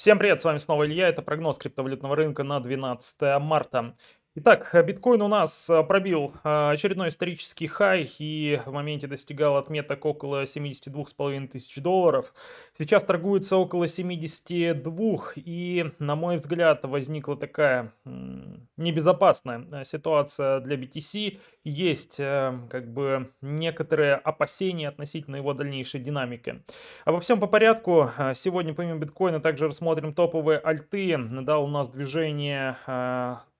Всем привет, с вами снова Илья, это прогноз криптовалютного рынка на 12 марта. Итак, э, биткоин у нас э, пробил э, очередной исторический хай и в моменте достигал отметок около 72,5 тысяч долларов. Сейчас торгуется около 72 и, на мой взгляд, возникла такая небезопасная ситуация для BTC. Есть как бы некоторые опасения относительно его дальнейшей динамики. Обо а всем по порядку. Сегодня помимо биткоина также рассмотрим топовые альты. Дал у нас движение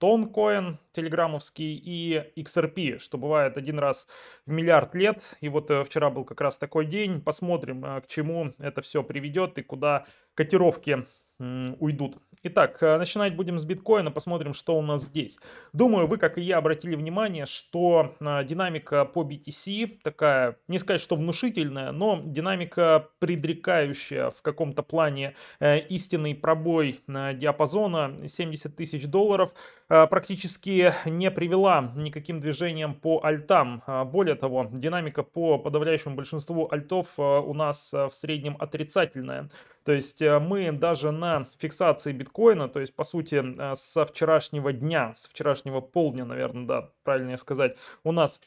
тонкоин телеграмовский и XRP, что бывает один раз в миллиард лет. И вот э, вчера был как раз такой день. Посмотрим, э, к чему это все приведет и куда котировки уйдут. Итак, э, начинать будем с биткоина, посмотрим, что у нас здесь. Думаю, вы, как и я, обратили внимание, что динамика по BTC такая, не сказать, что внушительная, но динамика предрекающая в каком-то плане истинный пробой диапазона 70 тысяч долларов – Э, практически не привела никаким движением по альтам. Э, более того, динамика по подавляющему большинству альтов э, у нас в среднем отрицательная. То есть мы даже на фиксации биткоина, то есть по сути со вчерашнего дня, с вчерашнего полдня, наверное, да, правильнее сказать, у нас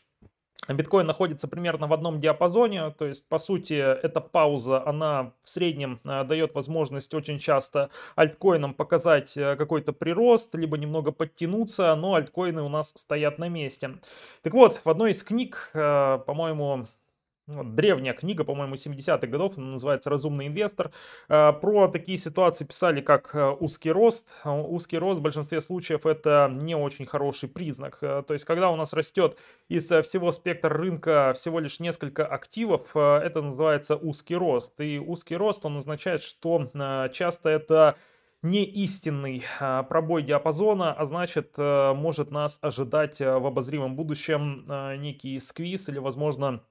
биткоин находится примерно в одном диапазоне, то есть, по сути, эта пауза, она в среднем э, дает возможность очень часто альткоинам показать э, какой-то прирост, либо немного подтянуться, но альткоины у нас стоят на месте. Так вот, в одной из книг, э, по-моему, ну, древняя книга, по-моему, 70-х годов, называется «Разумный инвестор». Э, про такие ситуации писали, как э, узкий рост. Э, узкий рост в большинстве случаев это не очень хороший признак. То есть, когда у нас растет из всего спектра рынка всего лишь несколько активов, это называется узкий рост. И узкий рост, он означает, что часто это не истинный пробой диапазона, а значит, может нас ожидать в обозримом будущем некий сквиз или, возможно,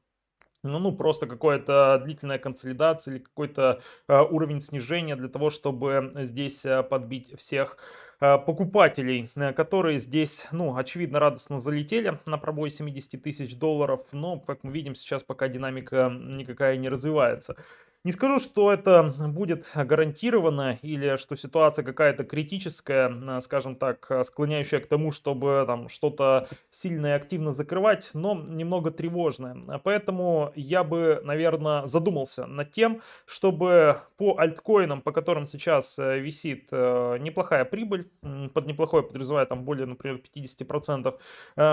ну, ну просто какая-то длительная консолидация или какой-то э, уровень снижения для того, чтобы здесь э, подбить всех э, покупателей, э, которые здесь, ну, очевидно, радостно залетели на пробой 70 тысяч долларов, но, как мы видим, сейчас пока динамика никакая не развивается. Не скажу, что это будет гарантированно или что ситуация какая-то критическая, э, скажем так, э, склоняющая к тому, чтобы там что-то сильно и активно закрывать, но немного тревожная. Э, поэтому я бы, наверное, задумался над тем, чтобы по альткоинам, по которым сейчас висит неплохая прибыль, под неплохое подразумевая там более, например, 50%,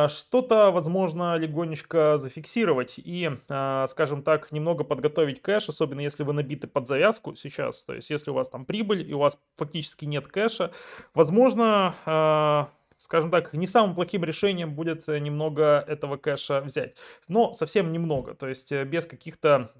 что-то, возможно, легонечко зафиксировать и, скажем так, немного подготовить кэш, особенно если если вы набиты под завязку сейчас, то есть если у вас там прибыль и у вас фактически нет кэша, возможно, а, скажем так, не самым плохим решением будет немного этого кэша взять. Но совсем немного, то есть э, без каких-то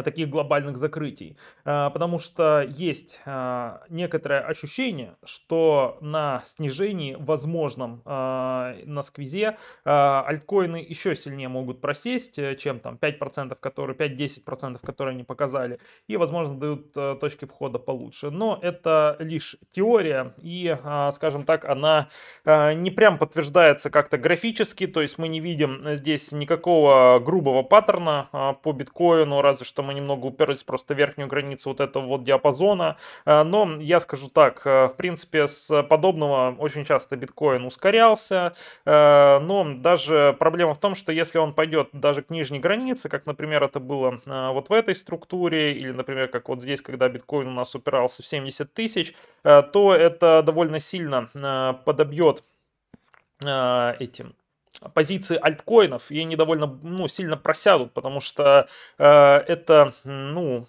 таких глобальных закрытий, а, потому что есть а, некоторое ощущение, что на снижении возможном а, на сквизе альткоины еще сильнее могут просесть, э, чем там 5%, которые 5-10%, которые они показали, и, возможно, дают э, точки входа получше. Но это лишь теория, и, скажем так, она не прям подтверждается как-то графически, то есть мы не видим здесь никакого э, грубого паттерна по биткоину, разве что что мы немного уперлись просто в верхнюю границу вот этого вот диапазона. Э, но я скажу так, э, в принципе, с подобного очень часто биткоин ускорялся. Э, но даже проблема в том, что если он пойдет даже к нижней границе, как, например, это было вот в этой структуре, или, например, как вот здесь, когда биткоин у нас упирался в 70 тысяч, то это довольно сильно подобьет этим позиции альткоинов, и они довольно ну, сильно просядут, потому что э, это, ну,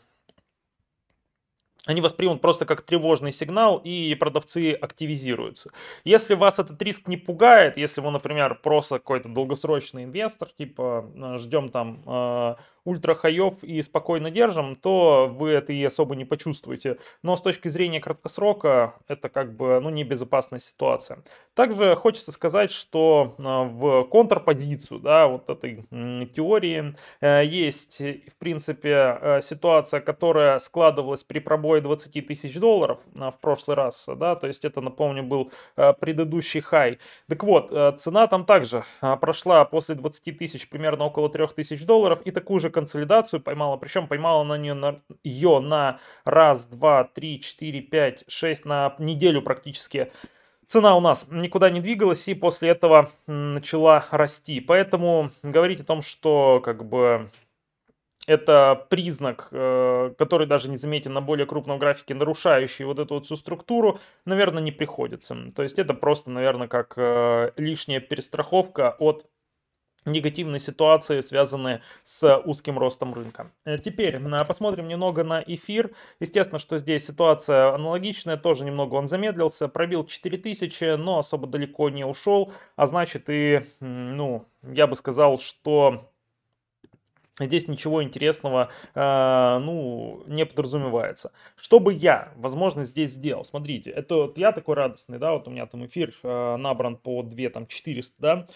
они воспримут просто как тревожный сигнал, и продавцы активизируются. Если вас этот риск не пугает, если вы, например, просто какой-то долгосрочный инвестор, типа э, ждем там э, ультра-хаев и спокойно держим, то вы это и особо не почувствуете. Но с точки зрения краткосрока это как бы ну, небезопасная ситуация. Также хочется сказать, что э, в контрпозицию да, вот этой теории э, есть, в принципе, э, ситуация, которая складывалась при пробое 20 тысяч долларов в прошлый раз. Да, то есть это, напомню, был предыдущий хай. Так вот, цена там также прошла после 20 тысяч примерно около 3 тысяч долларов и такую же консолидацию поймала, причем поймала на нее на, ее на раз, два, три, четыре, пять, шесть, на неделю практически цена у нас никуда не двигалась и после этого начала расти. Поэтому говорить о том, что как бы это признак, э, который даже не заметен на более крупном графике, нарушающий вот эту вот всю структуру, наверное, не приходится. То есть это просто, наверное, как э, лишняя перестраховка от негативные ситуации, связанные с э, узким ростом рынка. Э, теперь а, посмотрим немного на эфир. Естественно, что здесь ситуация аналогичная, тоже немного он замедлился, пробил 4000, но особо далеко не ушел, а значит и, ну, я бы сказал, что Здесь ничего интересного, э, ну, не подразумевается. Что бы я, возможно, здесь сделал? Смотрите, это вот я такой радостный, да, вот у меня там эфир э, набран по 2, там, 400, да,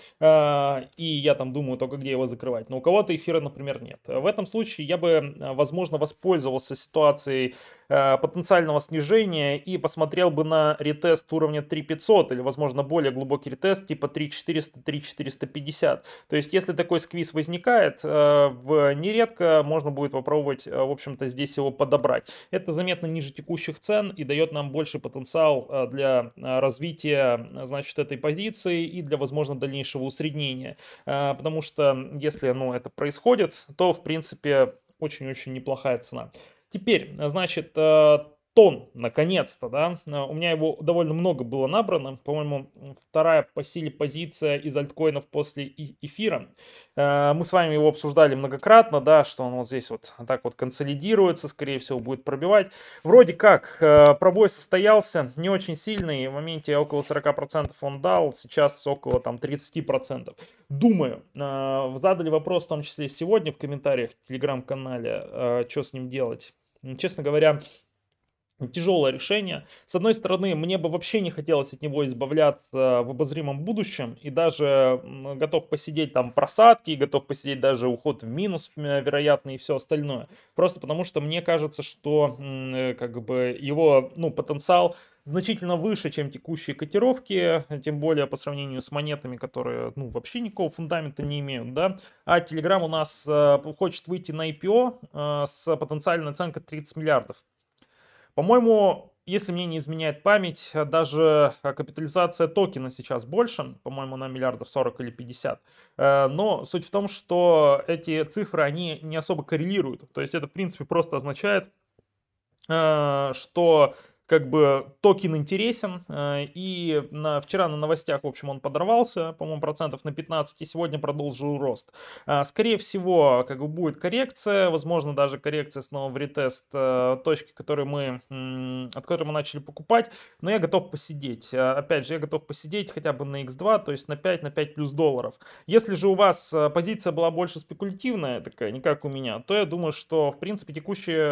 э, и я там думаю только, где его закрывать. Но у кого-то эфира, например, нет. В этом случае я бы, возможно, воспользовался ситуацией Э, потенциального снижения и посмотрел бы на ретест уровня 3500 или, возможно, более глубокий ретест типа 3400-3450. То есть, если такой сквиз возникает, э, в нередко можно будет попробовать, э, в общем-то, здесь его подобрать. Это заметно ниже текущих цен и дает нам больше потенциал для развития, значит, этой позиции и для, возможно, дальнейшего усреднения. Потому что, если, ну, это происходит, то, в принципе, очень-очень неплохая цена. Теперь, значит, э, тон, наконец-то, да. Э, у меня его довольно много было набрано. По-моему, вторая по силе позиция из альткоинов после эфира. Э, мы с вами его обсуждали многократно, да, что он вот здесь вот так вот консолидируется, скорее всего, будет пробивать. Вроде как э, пробой состоялся, не очень сильный. В моменте около 40% он дал, сейчас около там 30%. Думаю, задали вопрос в том числе сегодня в комментариях в телеграм-канале, что с ним делать. Честно говоря, тяжелое решение. С одной стороны, мне бы вообще не хотелось от него избавляться в обозримом будущем, и даже готов посидеть там просадки, готов посидеть даже уход в минус, э, вероятно, и все остальное. Просто потому что мне кажется, что э, как бы его ну, потенциал значительно выше, чем текущие котировки, тем более по сравнению с монетами, которые ну, вообще никакого фундамента не имеют. Да? А Telegram у нас э, хочет выйти на IPO с потенциальной оценкой 30 миллиардов. По-моему, если мне не изменяет память, даже э, капитализация токена сейчас больше, по-моему, на миллиардов 40 или 50. Э, но суть в том, что эти цифры, они не особо коррелируют. То есть это, в принципе, просто означает, э, что как бы токен интересен, э, и на, вчера на новостях, в общем, он подорвался, по-моему, процентов на 15, и сегодня продолжил рост. А, скорее всего, как бы будет коррекция, возможно, даже коррекция снова в ретест э, точки, которые мы, от которой мы начали покупать, но я готов посидеть. А, опять же, я готов посидеть хотя бы на x2, то есть на 5, на 5 плюс долларов. Если же у вас э, позиция была больше спекулятивная, такая, не как у меня, то я думаю, что, в принципе, текущие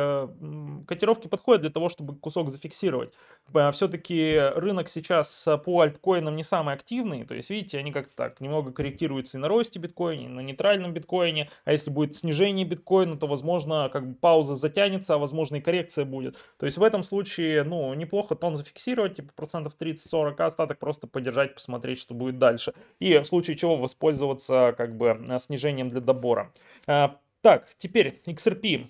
котировки подходят для того, чтобы кусок зафиксировать инвестировать. Э, Все-таки рынок сейчас э, по альткоинам не самый активный, то есть, видите, они как-то так немного корректируются и на росте биткоина, и на нейтральном биткоине, а если будет снижение биткоина, то, возможно, как бы пауза затянется, а, возможно, и коррекция будет. То есть, в этом случае, ну, неплохо тон зафиксировать, типа процентов 30-40, а остаток просто подержать, посмотреть, что будет дальше. И в случае чего воспользоваться, как бы, э, снижением для добора. Так, теперь XRP.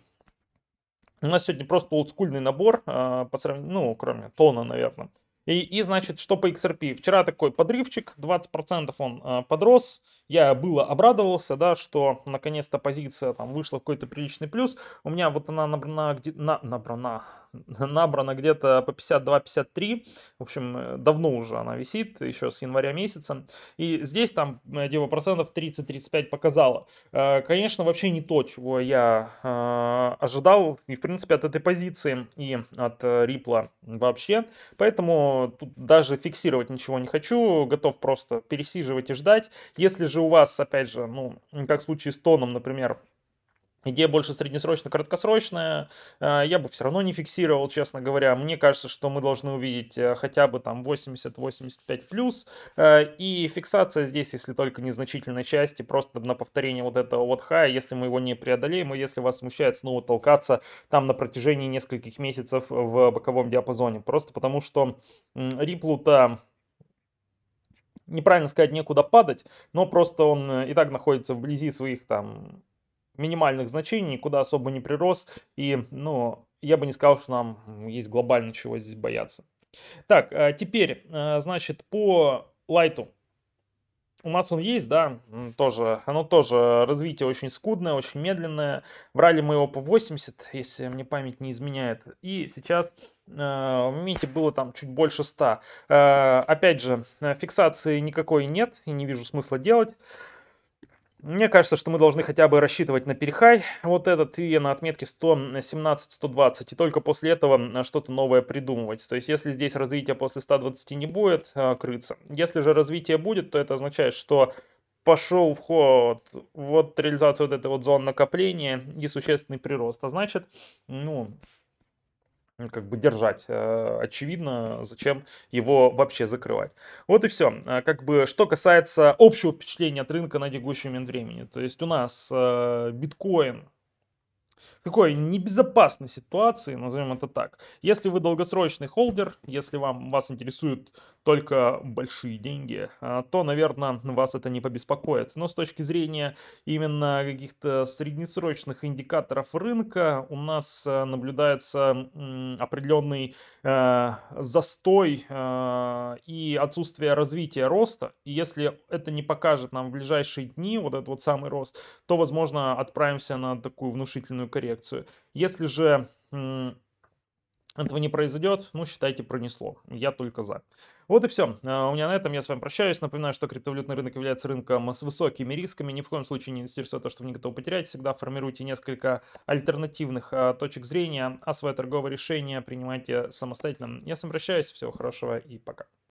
У нас сегодня просто олдскульный набор, а, по сравнению, ну, кроме тона, наверное. И, и, значит, что по XRP? Вчера такой подрывчик, 20% он э, подрос. Я было обрадовался, да, что наконец-то позиция там вышла в какой-то приличный плюс. У меня вот она набрана, где, на, набрана, Набрано где-то по 52-53, в общем, э, давно уже она висит, еще с января месяца, и здесь там типа процентов 30-35 показала. Э, конечно, вообще не то, чего я ожидал, и в принципе от этой позиции, и от Ripple вообще, поэтому тут даже фиксировать ничего не хочу, готов просто пересиживать и ждать. Если же у вас, опять же, ну, как в случае с Тоном, например, идея больше среднесрочная, краткосрочная, э, я бы все равно не фиксировал, честно говоря. Мне кажется, что мы должны увидеть э, хотя бы там 80-85 плюс. Э, и фиксация здесь, если только незначительной части, просто на повторение вот этого вот хая, если мы его не преодолеем, и если вас смущает снова толкаться там на протяжении нескольких месяцев в боковом диапазоне. Просто потому что риплу-то неправильно сказать, некуда падать, но просто он и так находится вблизи своих там минимальных значений, никуда особо не прирос. И, ну, я бы не сказал, что нам есть глобально чего здесь бояться. Так, а теперь, э, значит, по лайту. У нас он есть, да, тоже, оно тоже развитие очень скудное, очень медленное. Брали мы его по 80, если мне память не изменяет. И сейчас э, в моменте было там чуть больше 100. Э, опять же, фиксации никакой нет, и не вижу смысла делать. Мне кажется, что мы должны хотя бы рассчитывать на перехай вот этот и на отметке э, 117-120, и только после этого э, что-то новое придумывать. То есть, если здесь развитие после 120 не будет э, крыться, если же развитие будет, то это означает, что пошел вход вот реализация вот этой вот зон накопления и существенный прирост. А значит, ну, как бы держать. Э, очевидно, зачем его вообще закрывать. Вот и все. А, как бы, что касается общего впечатления от рынка на текущий момент времени. То есть у нас э, биткоин такой небезопасной ситуации, назовем это так. Если вы долгосрочный холдер, если вам, вас интересуют только большие деньги, а, то, наверное, вас это не побеспокоит. Но с точки зрения именно каких-то среднесрочных индикаторов рынка у нас э, наблюдается определенный э, застой э, и отсутствие развития роста. И если это не покажет нам в ближайшие дни вот этот вот самый рост, то, возможно, отправимся на такую внушительную коррекцию коррекцию. Если же этого не произойдет, ну, считайте, пронесло. Я только за. Вот и все. А, у меня на этом я с вами прощаюсь. Напоминаю, что криптовалютный рынок является рынком с высокими рисками. Ни в коем случае не инвестируйте в то, что вы не готовы потерять. Всегда формируйте несколько альтернативных а, точек зрения, а свое торговое решение принимайте самостоятельно. Я с вами прощаюсь. Всего хорошего и пока.